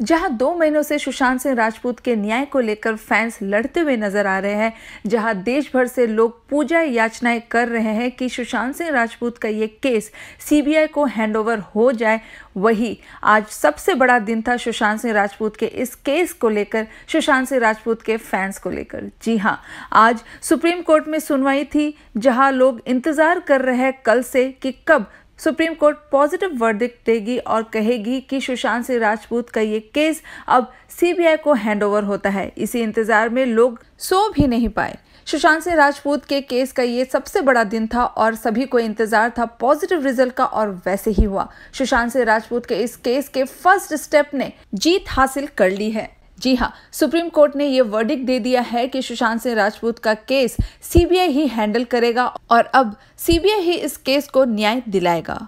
जहां दो महीनों से सुशांत सिंह राजपूत के न्याय को लेकर फैंस लड़ते हुए नजर आ रहे हैं जहां देश भर से लोग पूजा याचनाएं कर रहे हैं कि सुशांत सिंह राजपूत का ये केस सीबीआई को हैंडओवर हो जाए वही आज सबसे बड़ा दिन था सुशांत सिंह राजपूत के इस केस को लेकर सुशांत सिंह राजपूत के फैंस को लेकर जी हाँ आज सुप्रीम कोर्ट में सुनवाई थी जहां लोग इंतजार कर रहे हैं कल से कि कब सुप्रीम कोर्ट पॉजिटिव वर्डिक्ट देगी और कहेगी कि सुशांत सिंह राजपूत का ये केस अब सीबीआई को हैंडओवर होता है इसी इंतजार में लोग सो भी नहीं पाए सुशांत सिंह राजपूत के केस का ये सबसे बड़ा दिन था और सभी को इंतजार था पॉजिटिव रिजल्ट का और वैसे ही हुआ सुशांत सिंह राजपूत के इस केस के फर्स्ट स्टेप ने जीत हासिल कर ली है जी हाँ सुप्रीम कोर्ट ने यह वर्डिक दे दिया है कि सुशांत सिंह राजपूत का केस सीबीआई ही हैंडल करेगा और अब सीबीआई ही इस केस को न्याय दिलाएगा